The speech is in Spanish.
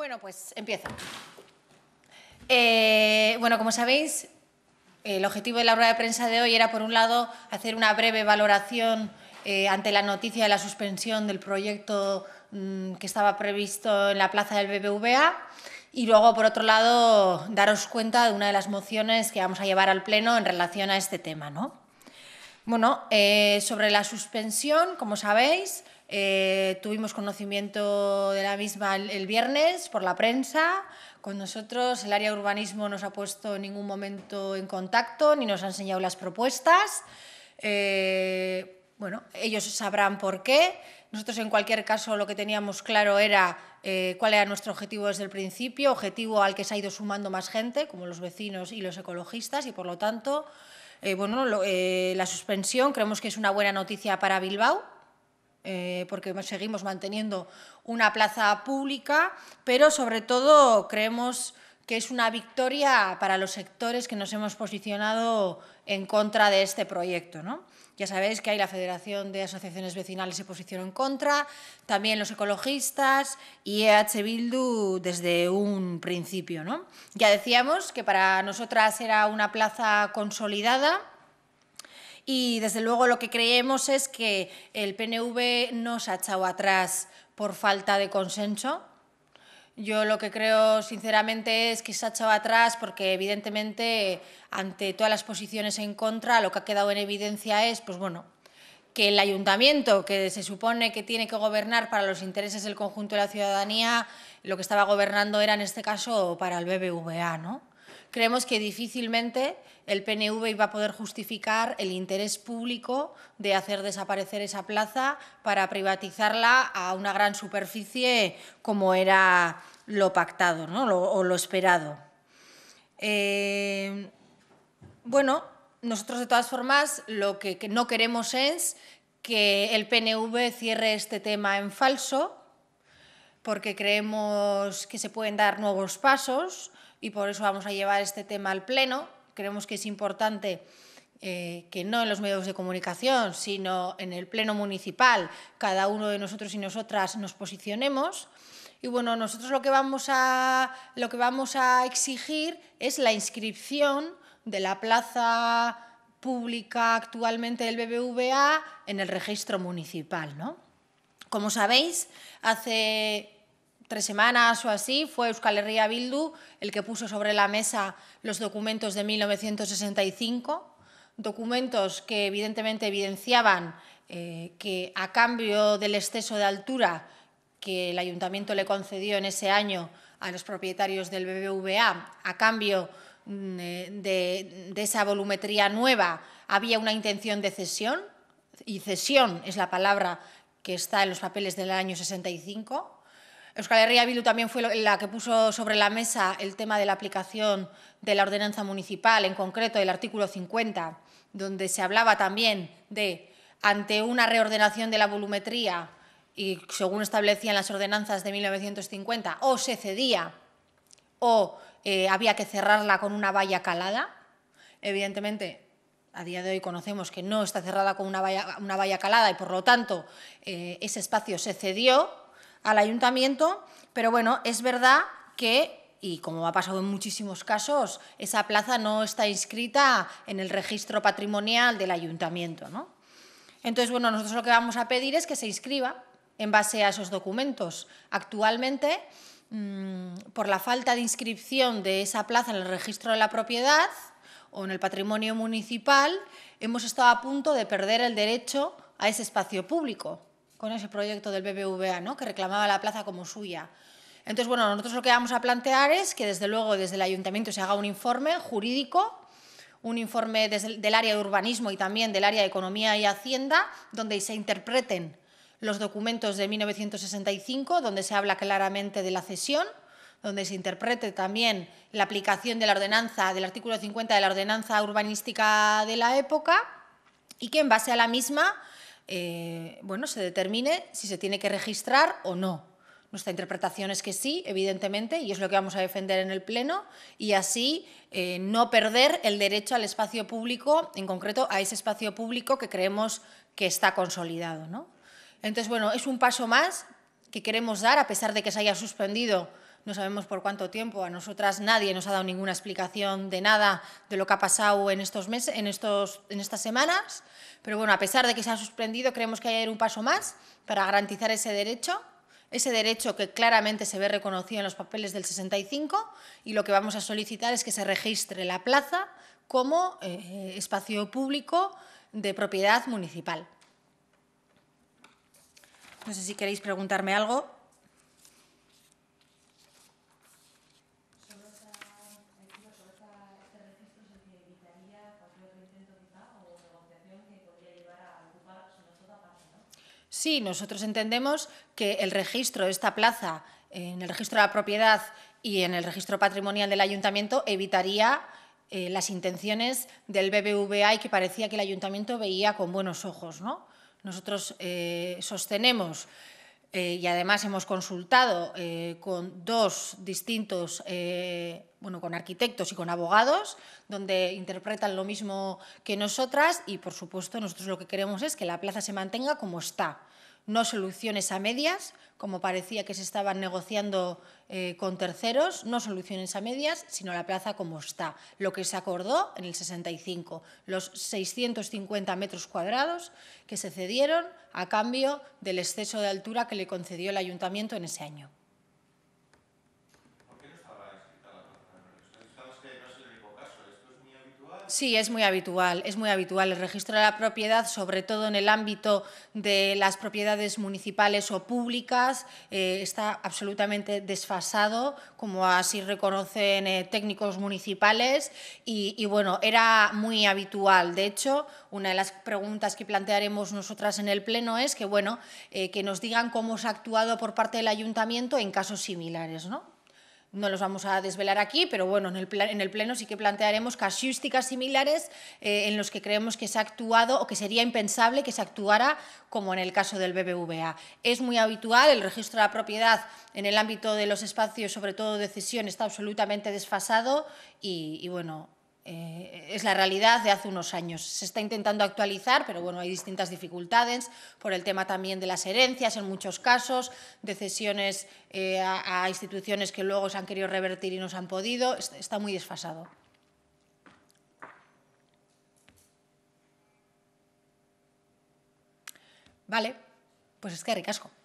Bueno, pues empiezo. Eh, bueno, como sabéis, el objetivo de la rueda de prensa de hoy era, por un lado, hacer una breve valoración eh, ante la noticia de la suspensión del proyecto mm, que estaba previsto en la plaza del BBVA y luego, por otro lado, daros cuenta de una de las mociones que vamos a llevar al Pleno en relación a este tema. ¿no? Bueno, eh, sobre la suspensión, como sabéis, eh, tuvimos conocimiento de la misma el, viernes por la prensa. Con nosotros el área de urbanismo nos ha puesto en ningún momento en contacto ni nos ha enseñado las propuestas. Eh, bueno, ellos sabrán por qué. Nosotros en cualquier caso lo que teníamos claro era eh, cuál era nuestro objetivo desde el principio, objetivo al que se ha ido sumando más gente, como los vecinos y los ecologistas, y por lo tanto, bueno, la suspensión creemos que es una buena noticia para Bilbao, eh, porque seguimos manteniendo una plaza pública, pero sobre todo creemos que es una victoria para los sectores que nos hemos posicionado en contra de este proyecto. Ya sabéis que hay la Federación de Asociaciones Vecinales se posicionó en contra, también los ecologistas y EH Bildu desde un principio. Ya decíamos que para nosotras era una plaza consolidada, y desde luego lo que creemos es que el PNV no se ha echado atrás por falta de consenso. Yo lo que creo sinceramente es que se ha echado atrás porque evidentemente ante todas las posiciones en contra lo que ha quedado en evidencia es, pues bueno, que el ayuntamiento, que se supone que tiene que gobernar para los intereses del conjunto de la ciudadanía, lo que estaba gobernando era en este caso para el BBVA, ¿no? creemos que difícilmente el PNV iba a poder justificar el interés público de hacer desaparecer esa plaza para privatizarla a una gran superficie como era lo pactado o lo esperado. Eh, bueno, nosotros de todas formas lo que no queremos es que el PNV cierre este tema en falso, porque creemos que se pueden dar nuevos pasos, y por eso vamos a llevar este tema al Pleno. Creemos que es importante eh, que no en los medios de comunicación, sino en el Pleno Municipal, cada uno de nosotros y nosotras nos posicionemos. Y bueno, nosotros lo que vamos a, lo que vamos a exigir es la inscripción de la plaza pública actualmente del BBVA en el registro municipal. ¿no? Como sabéis, hace tres semanas o así, fue Euskal Herria Bildu el que puso sobre la mesa los documentos de 1965, documentos que evidentemente evidenciaban eh, que a cambio del exceso de altura que el ayuntamiento le concedió en ese año a los propietarios del BBVA, a cambio mm, eh, de, de, esa volumetría nueva había una intención de cesión, y cesión es la palabra que está en los papeles del año 65, Euskal Herria Bildu también fue la que puso sobre la mesa el tema de la aplicación de la ordenanza municipal, en concreto el artículo 50, donde se hablaba también de, ante una reordenación de la volumetría, y según establecían las ordenanzas de 1950, o se cedía o eh, había que cerrarla con una valla calada. Evidentemente, a día de hoy conocemos que no está cerrada con una valla, calada y, por lo tanto, eh, ese espacio se cedió al ayuntamiento, pero bueno, es verdad que y como ha pasado en muchísimos casos, esa plaza no está inscrita en el registro patrimonial del ayuntamiento. Entonces, bueno, nosotros lo que vamos a pedir es que se inscriba en base a esos documentos. Actualmente, mm, por la falta de inscripción de esa plaza en el registro de la propiedad o en el patrimonio municipal, hemos estado a punto de perder el derecho a ese espacio público con ese proyecto del BBVA, ¿no? que reclamaba la plaza como suya. Entonces, bueno, nosotros lo que vamos a plantear es que desde luego desde el ayuntamiento se haga un informe jurídico, un informe del área de urbanismo y también del área de economía y hacienda, donde se interpreten los documentos de 1965, donde se habla claramente de la cesión, donde se interprete también la aplicación de la ordenanza, del artículo 50 de la ordenanza urbanística de la época, y que en base a la misma eh, bueno, se determine si se tiene que registrar o no. Nuestra interpretación es que sí, evidentemente, y es lo que vamos a defender en el Pleno, y así eh, no perder el derecho al espacio público, en concreto a ese espacio público que creemos que está consolidado. Entonces, bueno, es un paso más que queremos dar, a pesar de que se haya suspendido no sabemos por cuánto tiempo. A nosotras nadie nos ha dado ninguna explicación de nada de lo que ha pasado en estos meses, en, estos, en estas semanas. Pero bueno, a pesar de que se ha suspendido, creemos que hay que ir un paso más para garantizar ese derecho, ese derecho que claramente se ve reconocido en los papeles del 65 y lo que vamos a solicitar es que se registre la plaza como eh, espacio público de propiedad municipal. No sé si queréis preguntarme algo. Sí, nosotros entendemos que el registro de esta plaza en el registro de la propiedad y en el registro patrimonial del ayuntamiento evitaría eh, las intenciones del BBVA y que parecía que el ayuntamiento veía con buenos ojos. ¿no? Nosotros eh, sostenemos eh, y además hemos consultado eh, con dos distintos, eh, bueno, con arquitectos y con abogados, donde interpretan lo mismo que nosotras y, por supuesto, nosotros lo que queremos es que la plaza se mantenga como está no soluciones a medias, como parecía que se estaban negociando eh, con terceros, no soluciones a medias, sino la plaza como está, lo que se acordó en el 65, los 650 metros cuadrados que se cedieron a cambio del exceso de altura que le concedió el ayuntamiento en ese año. Sí, es muy habitual, es muy habitual el registro de la propiedad, sobre todo en el ámbito de las propiedades municipales o públicas, eh, está absolutamente desfasado, como así reconocen eh, técnicos municipales, y, bueno, era muy habitual. De hecho, una de las preguntas que plantearemos nosotras en el Pleno es que, bueno, eh, que nos digan cómo se ha actuado por parte del Ayuntamiento en casos similares, ¿no? no los vamos a desvelar aquí, pero bueno, en el, Pleno sí que plantearemos casuísticas similares eh, en los que creemos que se ha actuado o que sería impensable que se actuara como en el caso del BBVA. Es muy habitual, el registro de la propiedad en el ámbito de los espacios, sobre todo de cesión, está absolutamente desfasado y bueno, eh, es la realidad de hace unos años. Se está intentando actualizar, pero bueno, hay distintas dificultades por el tema también de las herencias en muchos casos, de cesiones eh, a, a, instituciones que luego se han querido revertir y no se han podido. Está muy desfasado. Vale, pues es que ricasco.